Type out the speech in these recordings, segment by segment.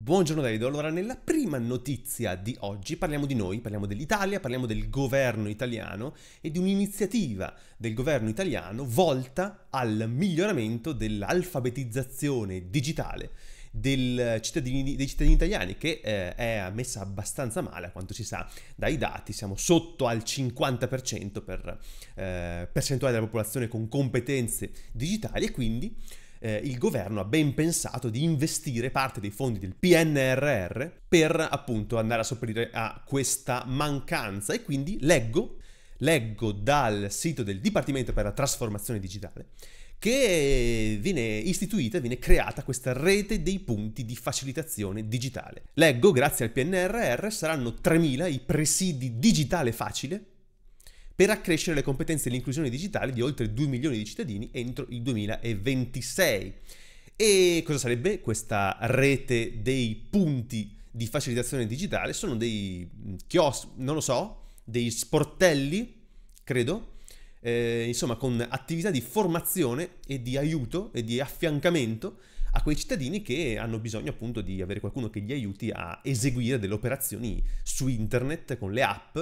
Buongiorno David, allora nella prima notizia di oggi parliamo di noi, parliamo dell'Italia, parliamo del governo italiano e di un'iniziativa del governo italiano volta al miglioramento dell'alfabetizzazione digitale cittadini, dei cittadini italiani che eh, è messa abbastanza male a quanto si sa dai dati, siamo sotto al 50% per eh, percentuale della popolazione con competenze digitali e quindi eh, il governo ha ben pensato di investire parte dei fondi del PNRR per appunto andare a sopperire a questa mancanza e quindi leggo, leggo dal sito del Dipartimento per la trasformazione digitale che viene istituita, viene creata questa rete dei punti di facilitazione digitale. Leggo, grazie al PNRR saranno 3.000 i presidi digitale facile per accrescere le competenze e l'inclusione digitale di oltre 2 milioni di cittadini entro il 2026. E cosa sarebbe questa rete dei punti di facilitazione digitale? Sono dei mm, chios, non lo so, dei sportelli, credo, eh, insomma, con attività di formazione e di aiuto e di affiancamento a quei cittadini che hanno bisogno appunto di avere qualcuno che li aiuti a eseguire delle operazioni su internet con le app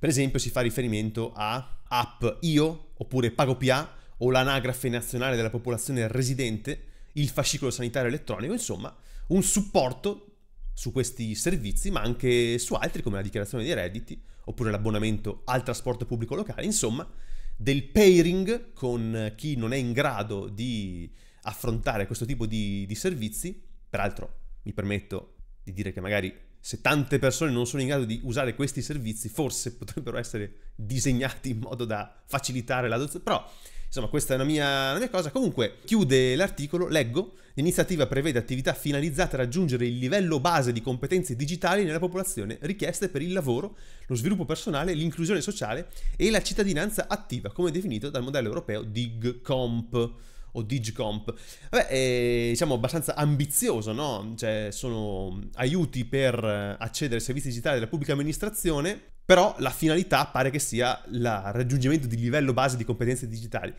per esempio si fa riferimento a app IO oppure PagoPA o l'anagrafe nazionale della popolazione residente, il fascicolo sanitario elettronico, insomma un supporto su questi servizi ma anche su altri come la dichiarazione dei redditi oppure l'abbonamento al trasporto pubblico locale, insomma del pairing con chi non è in grado di affrontare questo tipo di, di servizi, peraltro mi permetto di dire che magari se tante persone non sono in grado di usare questi servizi, forse potrebbero essere disegnati in modo da facilitare l'adozione. Però, insomma, questa è una mia, una mia cosa. Comunque, chiude l'articolo, leggo. L'iniziativa prevede attività finalizzate a raggiungere il livello base di competenze digitali nella popolazione richieste per il lavoro, lo sviluppo personale, l'inclusione sociale e la cittadinanza attiva, come definito dal modello europeo DIG Comp o Digicomp. Vabbè, è eh, diciamo abbastanza ambizioso, no? Cioè, sono aiuti per eh, accedere ai servizi digitali della pubblica amministrazione, però la finalità pare che sia il raggiungimento di livello base di competenze digitali.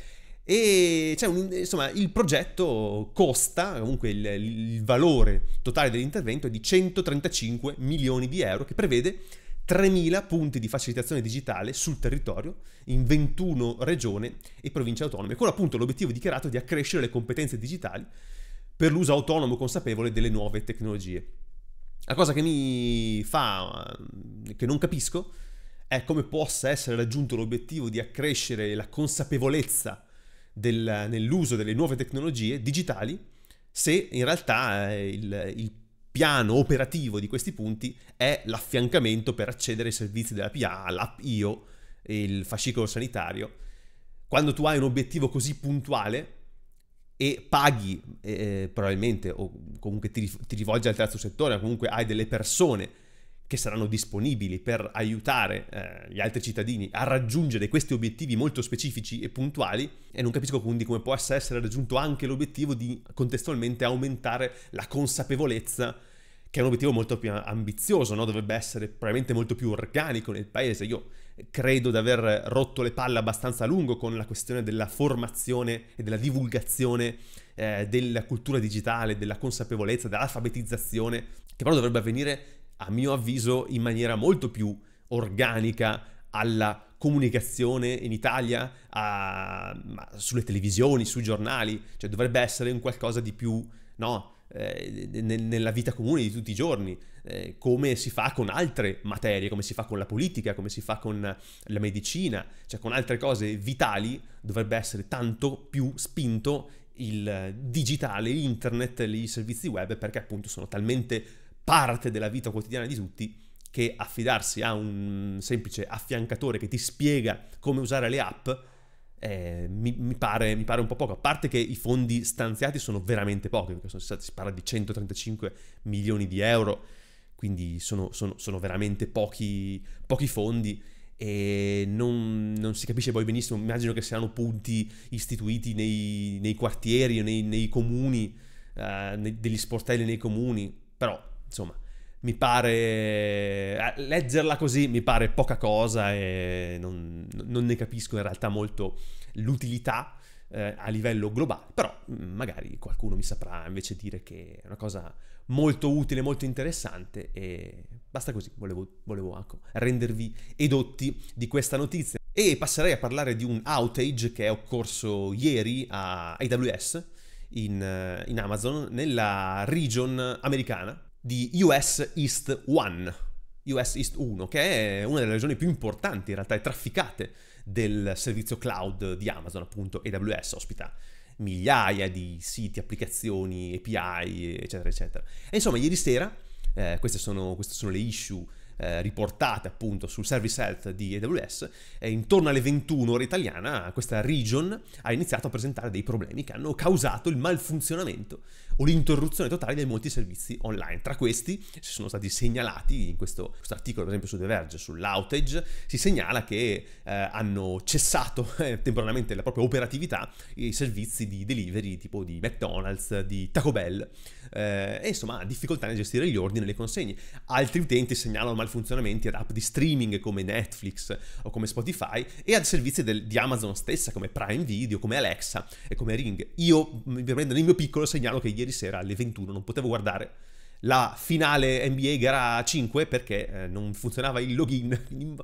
E cioè, un, insomma, il progetto costa, comunque il, il valore totale dell'intervento è di 135 milioni di euro, che prevede 3.000 punti di facilitazione digitale sul territorio in 21 regioni e province autonome, con appunto l'obiettivo dichiarato di accrescere le competenze digitali per l'uso autonomo consapevole delle nuove tecnologie. La cosa che mi fa, che non capisco, è come possa essere raggiunto l'obiettivo di accrescere la consapevolezza del, nell'uso delle nuove tecnologie digitali se in realtà eh, il, il piano operativo di questi punti è l'affiancamento per accedere ai servizi della PA, l'app IO, il fascicolo sanitario. Quando tu hai un obiettivo così puntuale e paghi eh, eh probabilmente o comunque ti, ti rivolgi al terzo settore, o comunque hai delle persone che saranno disponibili per aiutare eh, gli altri cittadini a raggiungere questi obiettivi molto specifici e puntuali e non capisco quindi come possa essere raggiunto anche l'obiettivo di contestualmente aumentare la consapevolezza che è un obiettivo molto più ambizioso, no? dovrebbe essere probabilmente molto più organico nel paese. Io credo di aver rotto le palle abbastanza a lungo con la questione della formazione e della divulgazione eh, della cultura digitale, della consapevolezza, dell'alfabetizzazione, che però dovrebbe avvenire a mio avviso, in maniera molto più organica alla comunicazione in Italia, a, sulle televisioni, sui giornali, cioè dovrebbe essere un qualcosa di più, no, eh, nella vita comune di tutti i giorni, eh, come si fa con altre materie, come si fa con la politica, come si fa con la medicina, cioè con altre cose vitali, dovrebbe essere tanto più spinto il digitale, internet, i servizi web, perché appunto sono talmente parte della vita quotidiana di tutti che affidarsi a un semplice affiancatore che ti spiega come usare le app eh, mi, mi, pare, mi, pare, un po' poco, a parte che i fondi stanziati sono veramente pochi, perché sono, si parla di 135 milioni di euro, quindi sono, sono, sono veramente pochi, pochi fondi e non, non, si capisce poi benissimo, immagino che siano punti istituiti nei, nei quartieri nei, nei comuni, eh, nei, degli sportelli nei comuni, però insomma, mi pare... Eh, leggerla così mi pare poca cosa e non, non ne capisco in realtà molto l'utilità eh, a livello globale, però mm, magari qualcuno mi saprà invece dire che è una cosa molto utile, molto interessante e basta così, volevo, volevo anche ecco, rendervi edotti di questa notizia. E passerei a parlare di un outage che è occorso ieri a AWS in, eh, in Amazon nella region americana di US East 1, US East 1, che è una delle regioni più importanti in realtà e trafficate del servizio cloud di Amazon, appunto AWS ospita migliaia di siti, applicazioni, API, eccetera, eccetera. E insomma, ieri sera, eh, queste, sono, queste sono le issue eh, riportate appunto sul service health di AWS, intorno alle 21 ore italiana questa region ha iniziato a presentare dei problemi che hanno causato il malfunzionamento o l'interruzione totale di molti servizi online. Tra questi si sono stati segnalati in questo, questo articolo, per esempio su The Verge, sull'outage, si segnala che eh, hanno cessato eh, temporaneamente la propria operatività i servizi di delivery tipo di McDonald's, di Taco Bell eh, e insomma difficoltà nel gestire gli ordini e le consegne. Altri utenti segnalano malfunzionamento malfunzionamenti ad app di streaming come Netflix o come Spotify e ad servizi del, di Amazon stessa come Prime Video, come Alexa e come Ring. Io, ovviamente, mm, nel mio piccolo, segnalo che ieri sera alle 21 non potevo guardare la finale NBA gara 5 perché eh, non funzionava il login.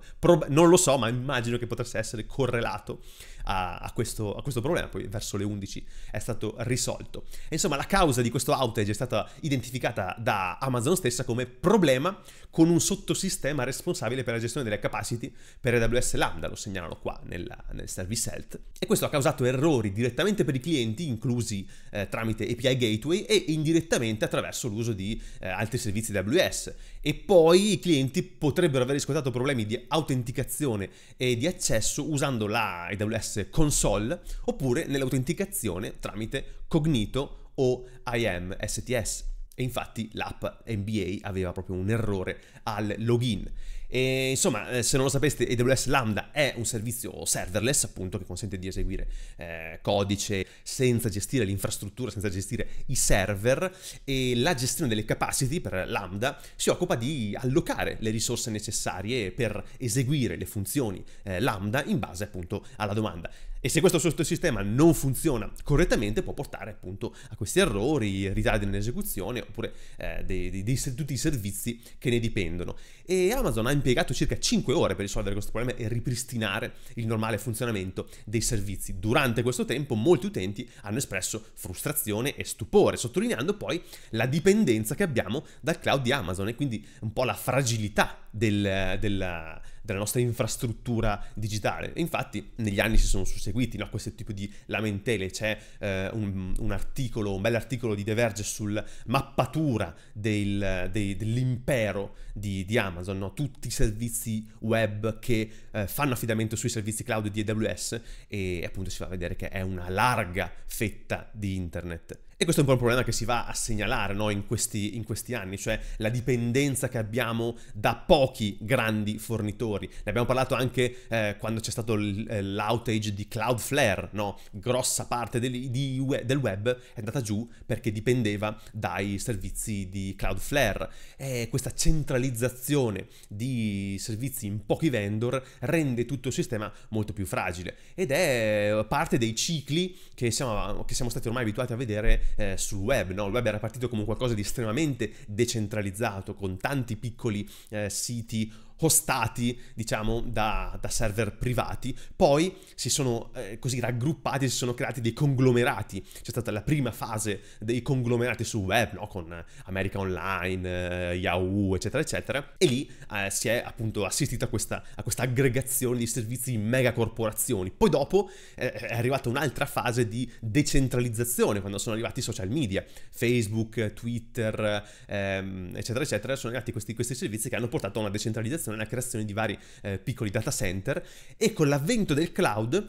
non lo so, ma immagino che potesse essere correlato a, a, questo, a, questo, problema, poi verso le 11 è stato risolto. E insomma la causa di questo outage è stata identificata da Amazon stessa come problema con un sottosistema responsabile per la gestione delle capacity per AWS Lambda, lo segnalano qua nella, nel service health, e questo ha causato errori direttamente per i clienti, inclusi eh, tramite API Gateway e indirettamente attraverso l'uso di eh, altri servizi AWS. E poi i clienti potrebbero aver riscontrato problemi di autenticazione e di accesso usando la AWS console oppure nell'autenticazione tramite Cognito o IAM STS. E infatti l'app NBA aveva proprio un errore al login. E insomma, eh, se non lo sapeste, AWS Lambda è un servizio serverless, appunto, che consente di eseguire eh, codice senza gestire l'infrastruttura, senza gestire i server e la gestione delle capacity per Lambda si occupa di allocare le risorse necessarie per eseguire le funzioni eh, Lambda in base appunto alla domanda. E se questo sottosistema non funziona correttamente può portare appunto a questi errori, ritardi nell'esecuzione oppure eh, dei, dei, dei, tutti i servizi che ne dipendono. E Amazon ha impiegato circa 5 ore per risolvere questo problema e ripristinare il normale funzionamento dei servizi. Durante questo tempo molti utenti hanno espresso frustrazione e stupore, sottolineando poi la dipendenza che abbiamo dal cloud di Amazon e quindi un po' la fragilità del, della, della, nostra infrastruttura digitale. Infatti negli anni si sono susseguiti no, questo tipo di lamentele, c'è eh, un, un, articolo, un bell'articolo di The Verge sul mappatura del, de, dell'impero di, di Amazon, no? tutti i servizi web che eh, fanno affidamento sui servizi cloud di AWS e appunto si fa vedere che è una larga fetta di internet e questo è un po' un problema che si va a segnalare no? in, questi, in, questi, anni, cioè la dipendenza che abbiamo da pochi grandi fornitori. Ne abbiamo parlato anche eh, quando c'è stato eh, l'outage di Cloudflare, no? grossa parte del, di, del, web è andata giù perché dipendeva dai servizi di Cloudflare. E questa centralizzazione di servizi in pochi vendor rende tutto il sistema molto più fragile ed è eh, parte dei cicli che siamo, che siamo stati ormai abituati a vedere eh, sul web, no? il web era partito come qualcosa di estremamente decentralizzato, con tanti piccoli eh, siti hostati, diciamo, da, da server privati, poi si sono eh, così raggruppati, si sono creati dei conglomerati. C'è stata la prima fase dei conglomerati sul web, no? con America Online, eh, Yahoo, eccetera, eccetera, e lì eh, si è appunto assistito a questa, a questa aggregazione di servizi in mega corporazioni. Poi dopo eh, è arrivata un'altra fase di decentralizzazione, quando sono arrivati i social media, Facebook, Twitter, ehm, eccetera, eccetera, sono arrivati questi, questi servizi che hanno portato a una decentralizzazione nella creazione di vari eh, piccoli data center e con l'avvento del cloud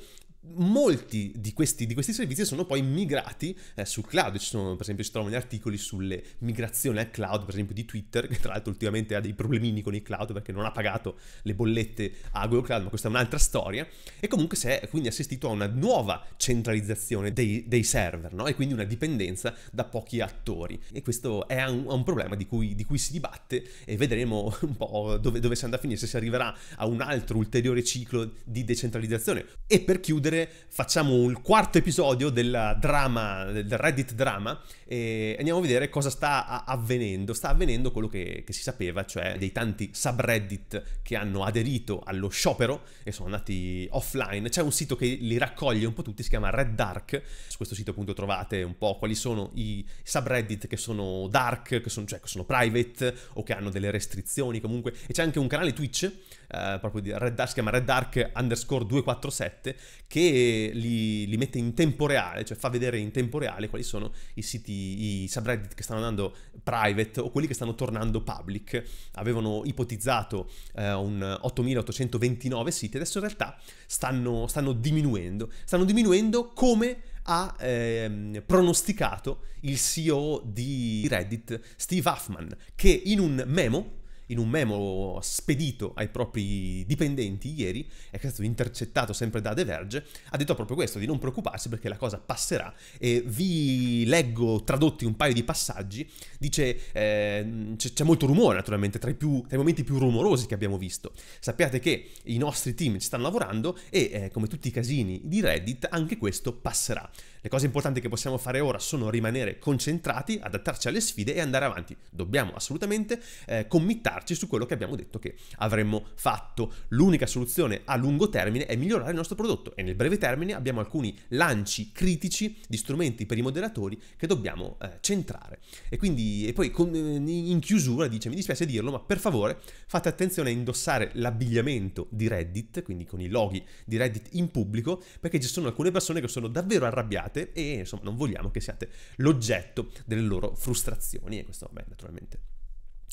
molti di questi, di questi, servizi sono poi migrati eh, sul cloud, ci sono per esempio si trovano gli articoli sulle migrazioni al cloud, per esempio di Twitter, che tra l'altro ultimamente ha dei problemini con il cloud perché non ha pagato le bollette a Google Cloud, ma questa è un'altra storia, e comunque si è quindi assistito a una nuova centralizzazione dei, dei server, no? e quindi una dipendenza da pochi attori, e questo è un, un problema di cui, di cui, si dibatte e vedremo un po' dove, dove si andrà a finire, se si arriverà a un altro ulteriore ciclo di decentralizzazione. E per chiudere, chiudere facciamo un quarto episodio del drama, del Reddit drama e andiamo a vedere cosa sta avvenendo. Sta avvenendo quello che, che si sapeva, cioè dei tanti subreddit che hanno aderito allo sciopero e sono andati offline. C'è un sito che li raccoglie un po' tutti, si chiama Red Dark. Su questo sito appunto trovate un po' quali sono i subreddit che sono dark, che sono, cioè che sono private o che hanno delle restrizioni comunque. E c'è anche un canale Twitch, eh, proprio di Red Dark, si chiama Red Dark underscore 247, che che li, li, mette in tempo reale, cioè fa vedere in tempo reale quali sono i siti, i subreddit che stanno andando private o quelli che stanno tornando public. Avevano ipotizzato eh, un 8829 siti, adesso in realtà stanno, stanno diminuendo. Stanno diminuendo come ha ehm, pronosticato il CEO di Reddit, Steve Huffman, che in un memo in un memo spedito ai propri dipendenti ieri, è stato intercettato sempre da The Verge, ha detto proprio questo, di non preoccuparsi perché la cosa passerà e vi leggo tradotti un paio di passaggi, dice eh, c'è molto rumore naturalmente, tra i, più, tra i, momenti più rumorosi che abbiamo visto. Sappiate che i nostri team ci stanno lavorando e eh, come tutti i casini di Reddit anche questo passerà. Le cose importanti che possiamo fare ora sono rimanere concentrati, adattarci alle sfide e andare avanti. Dobbiamo assolutamente eh, committarci su quello che abbiamo detto che avremmo fatto. L'unica soluzione a lungo termine è migliorare il nostro prodotto e nel breve termine abbiamo alcuni lanci critici di strumenti per i moderatori che dobbiamo eh, centrare. E quindi, e poi con, eh, in chiusura dice, mi dispiace dirlo, ma per favore fate attenzione a indossare l'abbigliamento di Reddit, quindi con i loghi di Reddit in pubblico, perché ci sono alcune persone che sono davvero arrabbiate siate e insomma non vogliamo che siate l'oggetto delle loro frustrazioni e questo vabbè naturalmente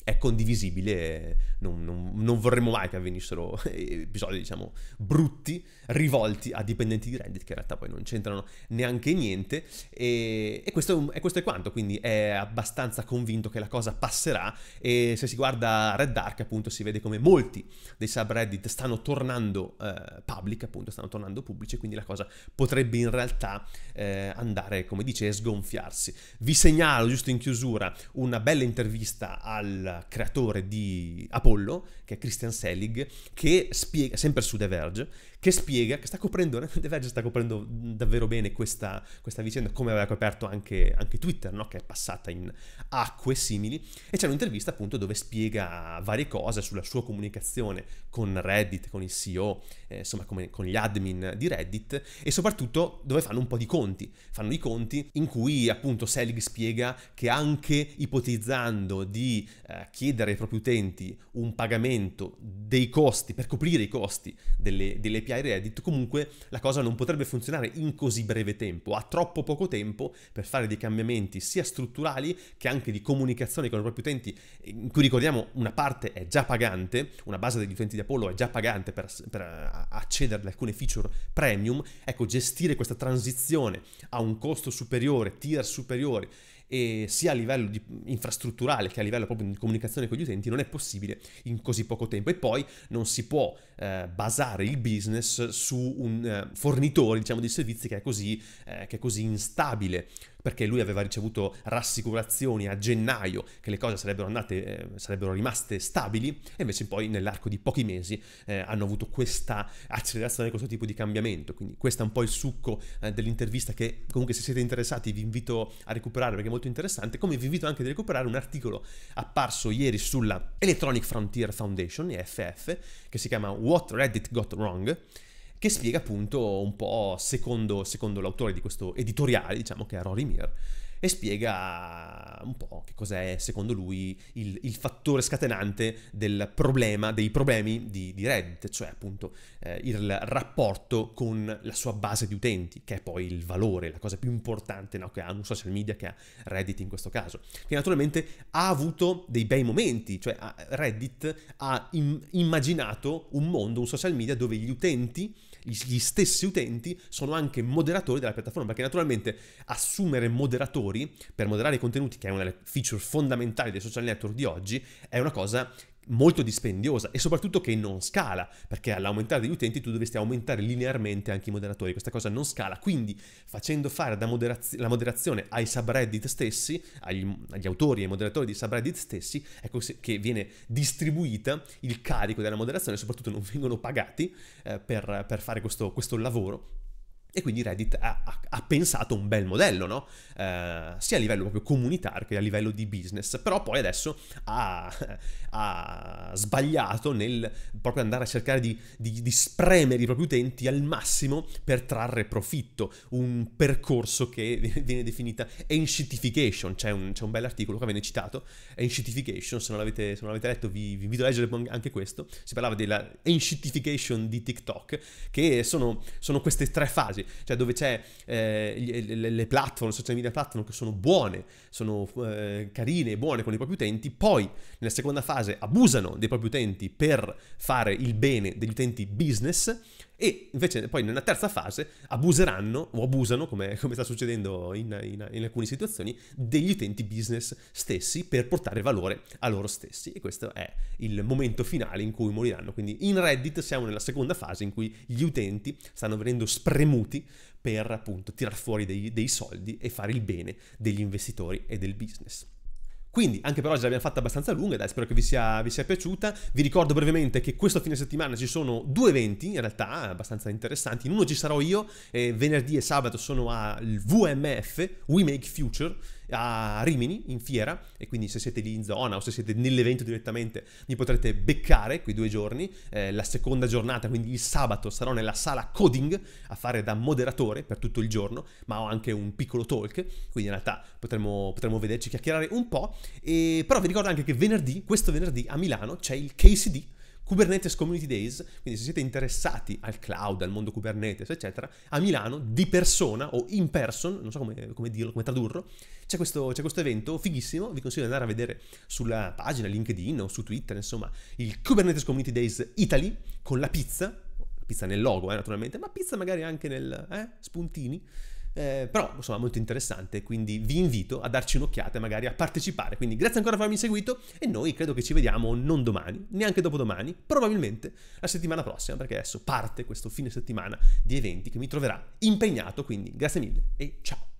è condivisibile, non, non, non, vorremmo mai che avvenissero episodi, diciamo, brutti, rivolti a dipendenti di Reddit che in realtà poi non c'entrano neanche niente. E, e, questo, e questo, è quanto, quindi è abbastanza convinto che la cosa passerà e se si guarda Red Dark appunto si vede come molti dei subreddit stanno tornando eh, public, appunto stanno tornando pubblici, quindi la cosa potrebbe in realtà eh, andare, come dice, sgonfiarsi. Vi segnalo giusto in chiusura una bella intervista al creatore di Apollo, che è Christian Selig, che spiega, sempre su The Verge, che spiega, che sta coprendo, The Verge sta coprendo davvero bene questa, questa vicenda, come aveva coperto anche, anche Twitter, no? che è passata in acque simili, e c'è un'intervista appunto dove spiega varie cose sulla sua comunicazione con Reddit, con il CEO, eh, insomma come, con gli admin di Reddit, e soprattutto dove fanno un po' di conti, fanno i conti in cui appunto Selig spiega che anche ipotizzando di eh, chiedere ai propri utenti un pagamento dei costi, per coprire i costi delle, delle API API Reddit, comunque la cosa non potrebbe funzionare in così breve tempo, ha troppo poco tempo per fare dei cambiamenti sia strutturali che anche di comunicazione con i propri utenti, in cui ricordiamo una parte è già pagante, una base degli utenti di Apollo è già pagante per, per eh, accedere ad alcune feature premium, ecco gestire questa transizione a un costo superiore, tier superiore, e sia a livello infrastrutturale che a livello proprio di comunicazione con gli utenti non è possibile in così poco tempo e poi non si può eh, basare il business su un eh, fornitore diciamo, di servizi che è, così, eh, che è così instabile perché lui aveva ricevuto rassicurazioni a gennaio che le cose sarebbero, andate, eh, sarebbero rimaste stabili e invece poi nell'arco di pochi mesi eh, hanno avuto questa accelerazione, questo tipo di cambiamento. Quindi questo è un po' il succo eh, dell'intervista che comunque se siete interessati vi invito a recuperare perché è molto interessante, come vi invito anche a recuperare un articolo apparso ieri sulla Electronic Frontier Foundation, EFF, che si chiama What Reddit Got Wrong, che spiega appunto un po', secondo, secondo l'autore di questo editoriale, diciamo che è Rory Mir, e spiega un po' che cos'è secondo lui il, il fattore scatenante del problema, dei problemi di, di Reddit, cioè appunto eh, il rapporto con la sua base di utenti, che è poi il valore, la cosa più importante no, che ha un social media, che ha Reddit in questo caso, che naturalmente ha avuto dei bei momenti, cioè Reddit ha im- immaginato un mondo, un social media dove gli utenti gli stessi utenti sono anche moderatori della piattaforma, perché naturalmente assumere moderatori per moderare i contenuti, che è una delle feature fondamentali dei social network di oggi, è una cosa molto dispendiosa e soprattutto che non scala, perché all'aumentare degli utenti tu dovresti aumentare linearmente anche i moderatori, questa cosa non scala, quindi facendo fare moderaz- la moderazione ai subreddit stessi, agli, agli autori e ai moderatori di subreddit stessi, ecco che viene distribuita il carico della moderazione, soprattutto non vengono pagati eh, per, per, fare questo, questo lavoro, e quindi Reddit ha, ha, ha, pensato un bel modello, no? eh, sia a livello proprio comunitario che a livello di business. Però poi adesso ha, ha sbagliato nel proprio andare a cercare di, di, di spremere i propri utenti al massimo per trarre profitto, un percorso che viene definita ancientification, c'è un, c'è un bell'articolo che viene citato, ancientification, se non l'avete, se non l'avete letto vi, vi, invito a leggere anche questo, si parlava della ancientification di TikTok, che sono, sono queste tre fasi, cioè dove c'è eh, le, le platform, social media platform che sono buone, sono eh, carine, buone con i propri utenti, poi nella seconda fase case abusano dei propri utenti per fare il bene degli utenti business e invece poi nella terza fase abuseranno o abusano, come, come sta succedendo in, in, in, alcune situazioni, degli utenti business stessi per portare valore a loro stessi. E questo è il momento finale in cui moriranno. Quindi in Reddit siamo nella seconda fase in cui gli utenti stanno venendo spremuti per appunto tirar fuori dei, dei soldi e fare il bene degli investitori e del business. Quindi anche per oggi l'abbiamo fatta abbastanza lunga, dai, spero che vi sia, vi sia, piaciuta. Vi ricordo brevemente che questo fine settimana ci sono due eventi, in realtà abbastanza interessanti. In uno ci sarò io, eh, venerdì e sabato sono al VMF, We Make Future, a Rimini, in fiera, e quindi se siete lì in zona o se siete nell'evento direttamente mi potrete beccare quei due giorni. Eh, la seconda giornata, quindi il sabato, sarò nella sala coding a fare da moderatore per tutto il giorno, ma ho anche un piccolo talk, quindi in realtà potremo, potremo vederci chiacchierare un po'. E, però vi ricordo anche che venerdì, questo venerdì a Milano c'è il KCD, Kubernetes Community Days, quindi se siete interessati al cloud, al mondo Kubernetes, eccetera, a Milano di persona o in person, non so come, come dirlo, come tradurlo, c'è questo, c'è questo, evento fighissimo, vi consiglio di andare a vedere sulla pagina LinkedIn o su Twitter, insomma, il Kubernetes Community Days Italy con la pizza, pizza nel logo eh, naturalmente, ma pizza magari anche nel eh, spuntini eh, però insomma molto interessante, quindi vi invito a darci un'occhiata e magari a partecipare. Quindi grazie ancora per avermi seguito e noi credo che ci vediamo non domani, neanche dopodomani, probabilmente la settimana prossima, perché adesso parte questo fine settimana di eventi che mi troverà impegnato, quindi grazie mille e ciao!